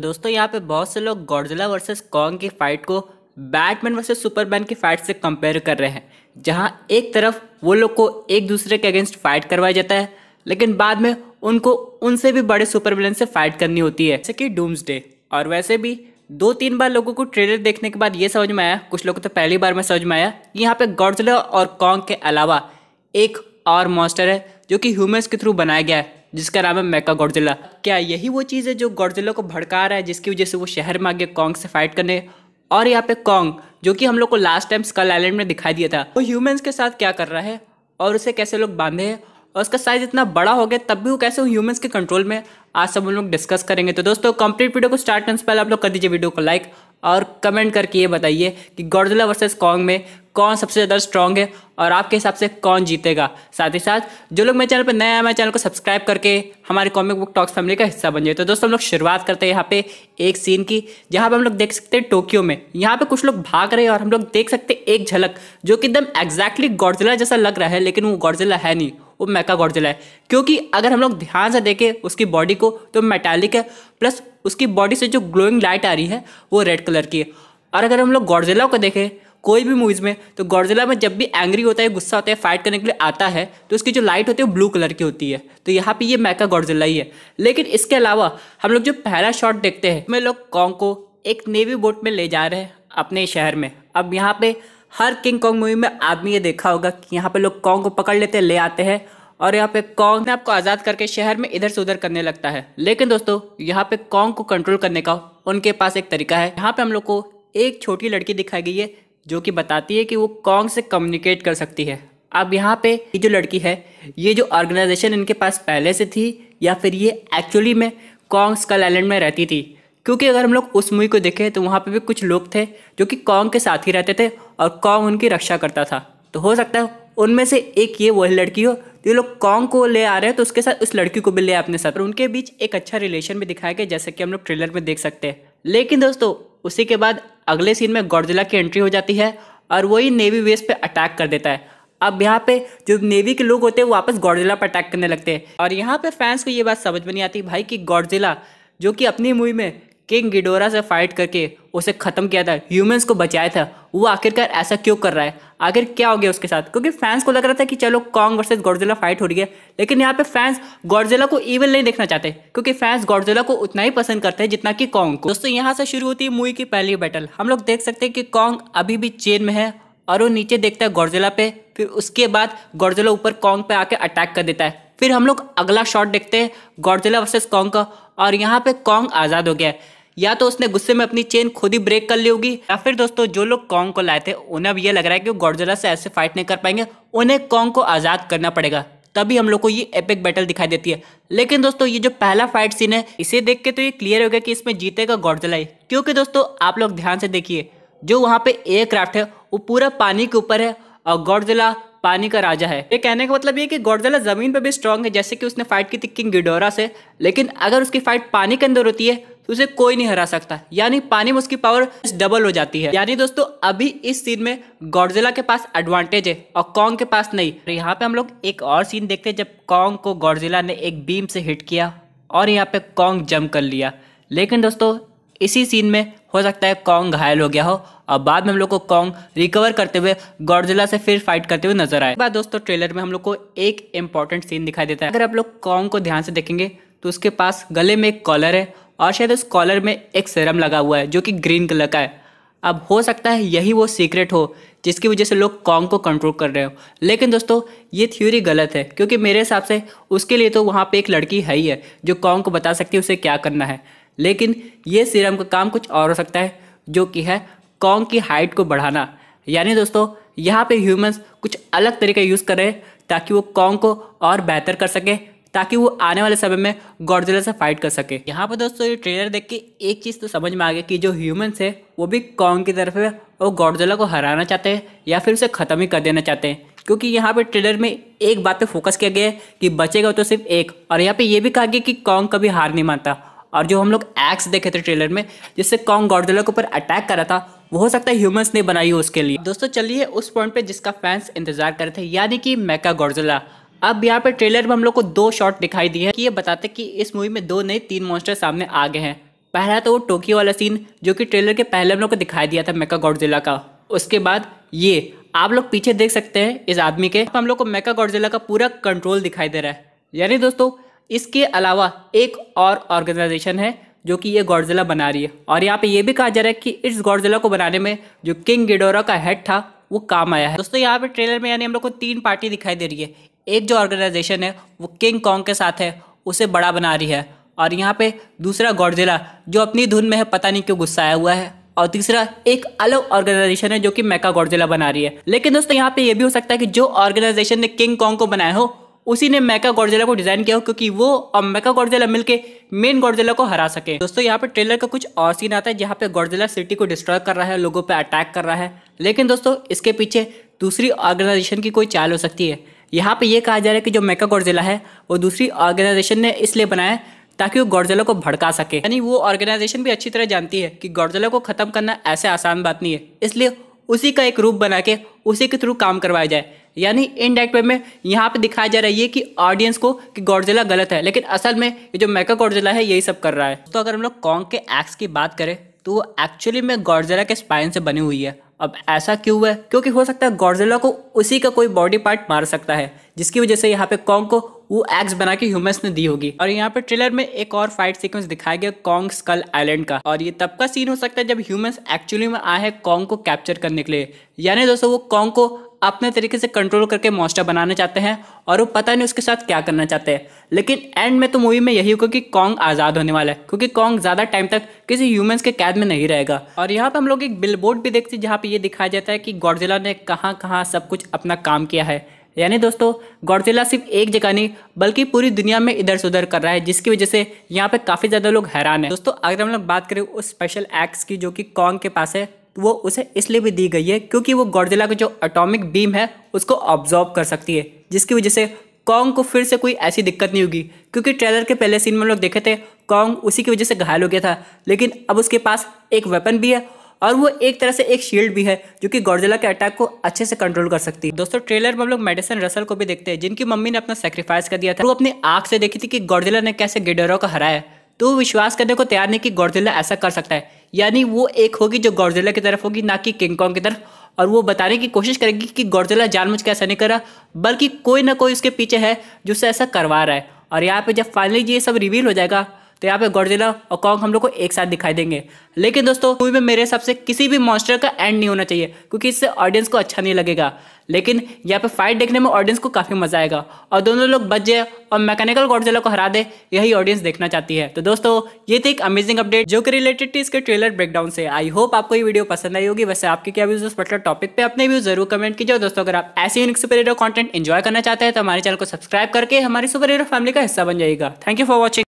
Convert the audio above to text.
तो दोस्तों यहाँ पे बहुत से लोग गौरजिला वर्सेस कॉन्ग की फाइट को बैटमैन वर्सेस सुपरमैन की फाइट से कंपेयर कर रहे हैं जहाँ एक तरफ वो लोग को एक दूसरे के अगेंस्ट फाइट करवाया जाता है लेकिन बाद में उनको उनसे भी बड़े सुपरमैन से फाइट करनी होती है जैसे कि डूम्सडे और वैसे भी दो तीन बार लोगों को ट्रेलर देखने के बाद ये समझ में आया कुछ लोगों को तो पहली बार में समझ में आया कि यहाँ पे गौरजिला और कॉन्ग के अलावा एक और मॉन्स्टर है जो कि ह्यूमन्स के थ्रू बनाया गया है जिसका नाम है मेका गौरजिला क्या यही वो चीज़ है जो गौरजिला को भड़का रहा है जिसकी वजह से वो शहर में आगे कॉन्ग से फाइट करने और यहाँ पे कॉन्ग जो कि हम लोग को लास्ट टाइम स्कल आइलैंड में दिखाई दिया था वो ह्यूमंस के साथ क्या कर रहा है और उसे कैसे लोग बांधे हैं और उसका साइज इतना बड़ा हो गया तब भी वो कैसे ह्यूमंस के कंट्रोल में आज सब हम लोग डिस्कस करेंगे तो दोस्तों कंप्लीट वीडियो को स्टार्ट करने से पहले आप लोग कर दीजिए वीडियो को लाइक और कमेंट करके ये बताइए कि गौरजिला वर्सेज कॉन्ग में कौन सबसे ज़्यादा स्ट्रॉन्ग है और आपके हिसाब से कौन जीतेगा साथ ही साथ जो लोग मेरे चैनल पर नए हैं मेरे चैनल को सब्सक्राइब करके हमारे कॉमिक बुक टॉक्स फैमिली का हिस्सा बन जाए तो दोस्तों हम लोग शुरुआत करते हैं यहाँ पे एक सीन की जहाँ पर हम लोग देख सकते हैं टोक्यो में यहाँ पे कुछ लोग भाग रहे हैं और हम लोग देख सकते हैं एक झलक जो कि एकदम एग्जैक्टली गौरजिला जैसा लग रहा है लेकिन वो गौरजिला है नहीं वो मैका गौरजिला है क्योंकि अगर हम लोग ध्यान से देखें उसकी बॉडी को तो मेटालिक है प्लस उसकी बॉडी से जो ग्लोइंग लाइट आ रही है वो रेड कलर की है और अगर हम लोग गौरजिला को देखें कोई भी मूवीज़ में तो गौरजिला में जब भी एंग्री होता है गुस्सा होता है फाइट करने के लिए आता है तो उसकी जो लाइट होती है वो ब्लू कलर की होती है तो यहाँ पे ये मैका गौरजिला ही है लेकिन इसके अलावा हम लोग जो पहला शॉट देखते हैं उसमें लोग कॉन्ग को एक नेवी बोट में ले जा रहे हैं अपने शहर में अब यहाँ पे हर किंग कॉन्ग मूवी में आदमी ये देखा होगा कि यहाँ पर लोग कॉन्ग को पकड़ लेते ले आते हैं और यहाँ पे कॉन्ग ने आपको आज़ाद करके शहर में इधर से उधर करने लगता है लेकिन दोस्तों यहाँ पे कॉन्ग को कंट्रोल करने का उनके पास एक तरीका है यहाँ पे हम लोग को एक छोटी लड़की दिखाई गई है जो कि बताती है कि वो कॉन्ग से कम्युनिकेट कर सकती है अब यहाँ पे ये जो लड़की है ये जो ऑर्गेनाइजेशन इनके पास पहले से थी या फिर ये एक्चुअली में कॉन्ग स्कल आइलैंड में रहती थी क्योंकि अगर हम लोग उस मूवी को देखें तो वहाँ पे भी कुछ लोग थे जो कि कॉन्ग के साथ ही रहते थे और कॉन्ग उनकी रक्षा करता था तो हो सकता है उनमें से एक ये वही लड़की हो ये लोग कॉन्ग को ले आ रहे हैं तो उसके साथ उस लड़की को भी ले अपने साथ और उनके बीच एक अच्छा रिलेशन भी दिखाया गया जैसे कि हम लोग ट्रेलर में देख सकते हैं लेकिन दोस्तों उसी के बाद अगले सीन में गौरजिला की एंट्री हो जाती है और वही नेवी वेस पे अटैक कर देता है अब यहाँ पे जो नेवी के लोग होते हैं वापस गौरजिला पर अटैक करने लगते हैं और यहाँ पे फैंस को ये बात समझ में नहीं आती भाई कि गौरजिला जो कि अपनी मूवी में किंग गिडोरा से फाइट करके उसे ख़त्म किया था ह्यूमंस को बचाया था वो आखिरकार ऐसा क्यों कर रहा है आखिर क्या हो गया उसके साथ क्योंकि फैंस को लग रहा था कि चलो कॉन्ग वर्सेज गौरजिला फाइट हो रही है लेकिन यहाँ पे फैंस गौरजिला को इवन नहीं देखना चाहते क्योंकि फैंस गौरजिला को उतना ही पसंद करते हैं जितना कि कॉन्ग को दोस्तों यहाँ से शुरू होती है मूवी की पहली बैटल हम लोग देख सकते हैं कि कॉन्ग अभी भी चेन में है और वो नीचे देखता है गौरजिला पे फिर उसके बाद गौरजिला ऊपर कॉन्ग पे आके अटैक कर देता है फिर हम लोग अगला शॉट देखते हैं गौरजिला वर्सेज कॉन्ग का और यहाँ पे कॉन्ग आज़ाद हो गया है या तो उसने गुस्से में अपनी चेन खुद ही ब्रेक कर ली होगी या फिर दोस्तों जो लोग कॉन्ग को लाए थे उन्हें अब यह लग रहा है कि गॉडजिला से ऐसे फाइट नहीं कर पाएंगे उन्हें कॉन्ग को आज़ाद करना पड़ेगा तभी हम लोग को ये एपिक बैटल दिखाई देती है लेकिन दोस्तों ये जो पहला फाइट सीन है इसे देख के तो ये क्लियर हो गया कि इसमें जीतेगा गॉडजिला ही क्योंकि दोस्तों आप लोग ध्यान से देखिए जो वहाँ पे एयरक्राफ्ट है वो पूरा पानी के ऊपर है और गॉडजिला पानी का राजा है ये कहने का मतलब ये कि गौरजला जमीन पर भी स्ट्रांग है जैसे कि उसने फाइट की थी किंग गिडोरा से लेकिन अगर उसकी फाइट पानी के अंदर होती है तो उसे कोई नहीं हरा सकता यानी पानी में उसकी पावर डबल हो जाती है यानी दोस्तों अभी इस सीन में गौरजिला के पास एडवांटेज है और कॉन्ग के पास नहीं तो यहाँ पे हम लोग एक और सीन देखते हैं जब कॉन्ग को गौरजिला ने एक बीम से हिट किया और यहाँ पे कॉन्ग जम कर लिया लेकिन दोस्तों इसी सीन में हो सकता है कॉन्ग घायल हो गया हो और बाद में हम लोग को कॉन्ग रिकवर करते हुए गौरजिला से फिर फाइट करते हुए नजर आए बाद दोस्तों ट्रेलर में हम लोग को एक इम्पॉर्टेंट सीन दिखाई देता है अगर आप लोग कॉन्ग को ध्यान से देखेंगे तो उसके पास गले में एक कॉलर है और शायद उस कॉलर में एक सिरम लगा हुआ है जो कि ग्रीन कलर का है अब हो सकता है यही वो सीक्रेट हो जिसकी वजह से लोग कॉन्ग को कंट्रोल कर रहे हो लेकिन दोस्तों ये थ्योरी गलत है क्योंकि मेरे हिसाब से उसके लिए तो वहाँ पे एक लड़की है ही है जो कॉन्ग को बता सकती है उसे क्या करना है लेकिन ये सीरम का काम कुछ और हो सकता है जो कि है कॉन्ग की हाइट को बढ़ाना यानी दोस्तों यहाँ पे ह्यूमंस कुछ अलग तरीके यूज़ कर रहे हैं ताकि वो कॉन्ग को और बेहतर कर सकें ताकि वो आने वाले समय में गौरजिला से फाइट कर सके यहाँ पर दोस्तों ये ट्रेलर देख के एक चीज़ तो समझ में आ गया कि जो ह्यूमन्स है वो भी कॉन्ग की तरफ है वो गौरजिला को हराना चाहते हैं या फिर उसे ख़त्म ही कर देना चाहते हैं क्योंकि यहाँ पर ट्रेलर में एक बात पे फोकस किया गया है कि बचेगा तो सिर्फ एक और यहाँ पर यह भी कहा गया कि कॉन्ग कभी हार नहीं मानता और जो हम लोग एक्स देखे थे ट्रेलर में जिससे कॉन्ग गौरजिला के ऊपर अटैक कर रहा था वो हो सकता है ह्यूमन्स ने बनाई हो उसके लिए दोस्तों चलिए उस पॉइंट पे जिसका फैंस इंतजार कर रहे थे यानी कि मैका गौरजिला अब यहाँ पर ट्रेलर में हम लोग को दो शॉट दिखाई दिए हैं कि ये बताते कि इस मूवी में दो नए तीन मॉन्स्टर सामने आ गए हैं पहला तो वो टोक्यो वाला सीन जो कि ट्रेलर के पहले हम लोग को दिखाई दिया था मेका गॉडजिला का उसके बाद ये आप लोग पीछे देख सकते हैं इस आदमी के हम लोग को मेका गॉडजिला का पूरा कंट्रोल दिखाई दे रहा है यानी दोस्तों इसके अलावा एक और ऑर्गेनाइजेशन है जो कि ये गौडजिला बना रही है और यहाँ पे ये भी कहा जा रहा है कि इस गौडजिला को बनाने में जो किंग गिडोरा का हेड था वो काम आया है दोस्तों यहाँ पे ट्रेलर में यानी हम लोग को तीन पार्टी दिखाई दे रही है एक जो ऑर्गेनाइजेशन है वो किंग कॉन्ग के साथ है उसे बड़ा बना रही है और यहाँ पे दूसरा गौरजिला जो अपनी धुन में है पता नहीं क्यों गुस्साया हुआ है और तीसरा एक अलग ऑर्गेनाइजेशन है जो कि मैका गौरजिला बना रही है लेकिन दोस्तों यहाँ पे ये भी हो सकता है कि जो ऑर्गेनाइजेशन ने किंग कॉन्ग को बनाया हो उसी ने मेका गौरजिला को डिजाइन किया हो क्योंकि वो और मेका गॉडजिला मिलकर मेन गौरजिला को हरा सके दोस्तों यहाँ पे ट्रेलर का कुछ और सीन आता है जहाँ पे गौरजिला सिटी को डिस्ट्रॉय कर रहा है लोगों पे अटैक कर रहा है लेकिन दोस्तों इसके पीछे दूसरी ऑर्गेनाइजेशन की कोई चाल हो सकती है यहाँ पे ये कहा जा रहा है कि जो मेका गॉडजिला है वो दूसरी ऑर्गेनाइजेशन ने इसलिए बनाया ताकि वो गॉडजिला को भड़का सके यानी वो ऑर्गेनाइजेशन भी अच्छी तरह जानती है कि गॉडजिला को ख़त्म करना ऐसे आसान बात नहीं है इसलिए उसी का एक रूप बना के उसी के थ्रू काम करवाया जाए यानी इनडायरेक्ट वे में यहाँ पे दिखाया जा रही है कि ऑडियंस को कि गौरजिला गलत है लेकिन असल में ये जो मैका गौरजिला है यही सब कर रहा है तो अगर हम लोग कॉन्ग के एक्स की बात करें तो वो एक्चुअली में गौरजिला के स्पाइन से बनी हुई है अब ऐसा क्यों है क्योंकि हो सकता है गौरजिला को उसी का कोई बॉडी पार्ट मार सकता है जिसकी वजह से यहाँ पे कॉन्ग को वो एक्स बना के ह्यूमेंस ने दी होगी और यहाँ पे ट्रेलर में एक और फाइट सीक्वेंस दिखाया गया कॉन्ग स्कल आइलैंड का और ये तब का सीन हो सकता है जब ह्यूमेंस एक्चुअली में आए हैं कॉन्ग को कैप्चर करने के लिए यानी दोस्तों वो कॉन्ग को अपने तरीके से कंट्रोल करके मॉन्स्टर बनाना चाहते हैं और वो पता नहीं उसके साथ क्या करना चाहते हैं लेकिन एंड में तो मूवी में यही होगा कि कॉन्ग आज़ाद होने वाला है क्योंकि कॉन्ग ज़्यादा टाइम तक किसी ह्यूमंस के कैद में नहीं रहेगा और यहाँ पर हम लोग एक बिलबोर्ड भी देखते हैं जहाँ पर ये दिखाया जाता है कि गौरजिला ने कहाँ कहाँ सब कुछ अपना काम किया है यानी दोस्तों गौरजिला सिर्फ एक जगह नहीं बल्कि पूरी दुनिया में इधर से उधर कर रहा है जिसकी वजह से यहाँ पे काफ़ी ज़्यादा लोग हैरान हैं दोस्तों अगर हम लोग बात करें उस स्पेशल एक्ट्स की जो कि कॉन्ग के पास है वो उसे इसलिए भी दी गई है क्योंकि वो गौरजिला का जो अटोमिक बीम है उसको ऑब्जॉर्व कर सकती है जिसकी वजह से कॉन्ग को फिर से कोई ऐसी दिक्कत नहीं होगी क्योंकि ट्रेलर के पहले सीन में हम लोग देखे थे कॉन्ग उसी की वजह से घायल हो गया था लेकिन अब उसके पास एक वेपन भी है और वो एक तरह से एक शील्ड भी है जो कि गौरजिला के अटैक को अच्छे से कंट्रोल कर सकती है दोस्तों ट्रेलर में हम लोग मेडिसन रसल को भी देखते हैं जिनकी मम्मी ने अपना सेक्रीफाइस कर दिया था वो अपनी आंख से देखी थी कि गौरजिला ने कैसे गिडेरों को हराया तो वो विश्वास करने को तैयार नहीं कि गौरजिला ऐसा कर सकता है यानी वो एक होगी जो गौरजिला की तरफ होगी ना कि किंगकॉन्ग की तरफ और वो बताने की कोशिश करेगी कि गौरजिला जानबूझ के ऐसा नहीं कर रहा बल्कि कोई ना कोई उसके पीछे है जो उसे ऐसा करवा रहा है और यहाँ पे जब फाइनली ये सब रिवील हो जाएगा तो यहाँ पे गौरजिला और कॉन्ग हम लोग को एक साथ दिखाई देंगे लेकिन दोस्तों मूवी में मेरे हिसाब से किसी भी मॉन्स्टर का एंड नहीं होना चाहिए क्योंकि इससे ऑडियंस को अच्छा नहीं लगेगा लेकिन यहाँ पे फाइट देखने में ऑडियंस को काफ़ी मजा आएगा और दोनों लोग बच जाए और मैकेनिकल गौरजिला को हरा दे यही ऑडियंस देखना चाहती है तो दोस्तों ये थी एक अमेजिंग अपडेट जो कि रिलेटेड थी इसके ट्रेलर ब्रेकडाउन से आई होप आपको ये वीडियो पसंद आई होगी वैसे आपके क्या व्यूज उस टॉपिक पे अपने व्यूज जरूर कमेंट कीजिए और दोस्तों अगर आप ऐसे ही सुपर हीरो कॉन्टेंट एंजॉय करना चाहते हैं तो हमारे चैनल को सब्सक्राइब करके हमारी सुपर हीरो फैमिली का हिस्सा बन जाएगा थैंक यू फॉर वॉचिंग